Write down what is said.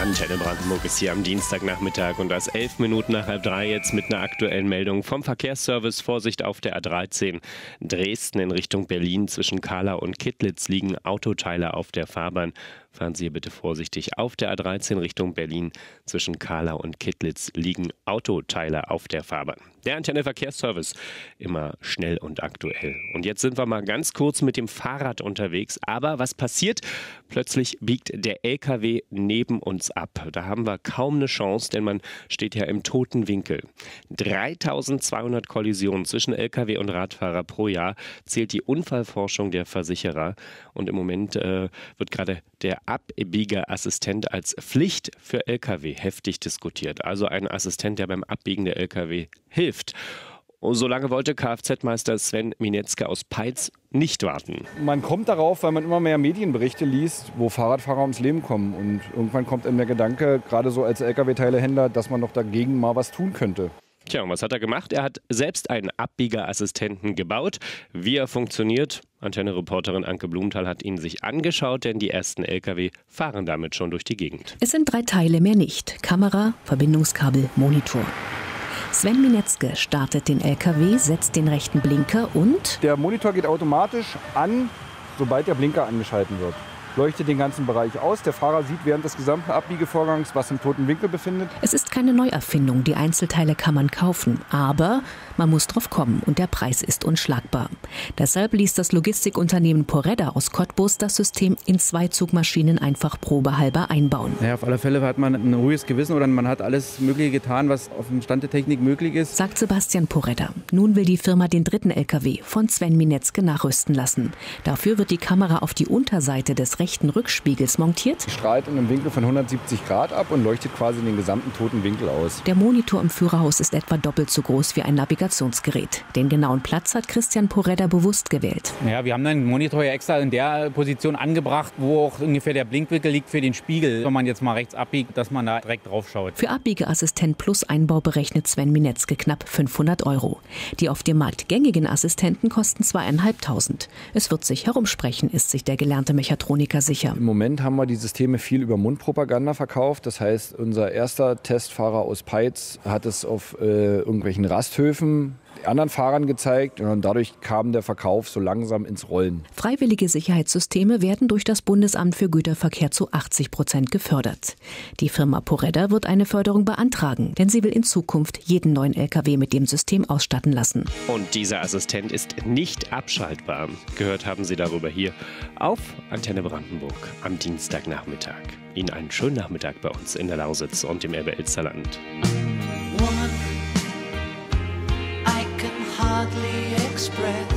Antenne Brandenburg ist hier am Dienstagnachmittag und das elf Minuten nach halb drei jetzt mit einer aktuellen Meldung vom Verkehrsservice. Vorsicht auf der A13 Dresden in Richtung Berlin. Zwischen Kala und Kittlitz liegen Autoteile auf der Fahrbahn. Fahren Sie hier bitte vorsichtig. Auf der A13 Richtung Berlin zwischen Karlau und Kittlitz liegen Autoteile auf der Fahrbahn. Der Antenneverkehrsservice immer schnell und aktuell. Und jetzt sind wir mal ganz kurz mit dem Fahrrad unterwegs. Aber was passiert? Plötzlich biegt der LKW neben uns ab. Da haben wir kaum eine Chance, denn man steht ja im toten Winkel. 3200 Kollisionen zwischen LKW und Radfahrer pro Jahr zählt die Unfallforschung der Versicherer. Und im Moment äh, wird gerade der Abbiegerassistent als Pflicht für Lkw heftig diskutiert. Also ein Assistent, der beim Abbiegen der Lkw hilft. Und so lange wollte Kfz-Meister Sven Minetzke aus Peitz nicht warten. Man kommt darauf, weil man immer mehr Medienberichte liest, wo Fahrradfahrer ums Leben kommen. Und irgendwann kommt einem der Gedanke, gerade so als Lkw-Teilehändler, dass man doch dagegen mal was tun könnte. Tja, und was hat er gemacht? Er hat selbst einen Abbiegerassistenten gebaut. Wie er funktioniert, Antenne-Reporterin Anke Blumenthal hat ihn sich angeschaut, denn die ersten Lkw fahren damit schon durch die Gegend. Es sind drei Teile, mehr nicht. Kamera, Verbindungskabel, Monitor. Sven Minetzke startet den LKW, setzt den rechten Blinker und... Der Monitor geht automatisch an, sobald der Blinker angeschalten wird leuchtet den ganzen Bereich aus. Der Fahrer sieht während des gesamten Abbiegevorgangs, was im toten Winkel befindet. Es ist keine Neuerfindung. Die Einzelteile kann man kaufen. Aber man muss drauf kommen und der Preis ist unschlagbar. Deshalb ließ das Logistikunternehmen Poredda aus Cottbus das System in zwei Zugmaschinen einfach probehalber einbauen. Ja, auf alle Fälle hat man ein ruhiges Gewissen oder man hat alles Mögliche getan, was auf dem Stand der Technik möglich ist. Sagt Sebastian Poredda. Nun will die Firma den dritten LKW von Sven Minetzke nachrüsten lassen. Dafür wird die Kamera auf die Unterseite des Rechts rechten Rückspiegels montiert. Sie strahlt in einem Winkel von 170 Grad ab und leuchtet quasi den gesamten toten Winkel aus. Der Monitor im Führerhaus ist etwa doppelt so groß wie ein Navigationsgerät. Den genauen Platz hat Christian Poreda bewusst gewählt. Ja, wir haben den Monitor ja extra in der Position angebracht, wo auch ungefähr der Blinkwinkel liegt für den Spiegel, wenn man jetzt mal rechts abbiegt, dass man da direkt drauf schaut. Für Abbiegeassistent plus Einbau berechnet Sven Minetzke knapp 500 Euro. Die auf dem Markt gängigen Assistenten kosten zweieinhalbtausend. Es wird sich herumsprechen, ist sich der gelernte Mechatroniker Antibiotika sicher? Im Moment haben wir die Systeme viel über Mundpropaganda verkauft. Das heißt, unser erster Testfahrer aus Peitz hat es auf äh, irgendwelchen Rasthöfen anderen Fahrern gezeigt und dadurch kam der Verkauf so langsam ins Rollen. Freiwillige Sicherheitssysteme werden durch das Bundesamt für Güterverkehr zu 80 Prozent gefördert. Die Firma Poredda wird eine Förderung beantragen, denn sie will in Zukunft jeden neuen LKW mit dem System ausstatten lassen. Und dieser Assistent ist nicht abschaltbar. Gehört haben Sie darüber hier auf Antenne Brandenburg am Dienstagnachmittag. Ihnen einen schönen Nachmittag bei uns in der Lausitz und im Elbe-Elster-Land. breath.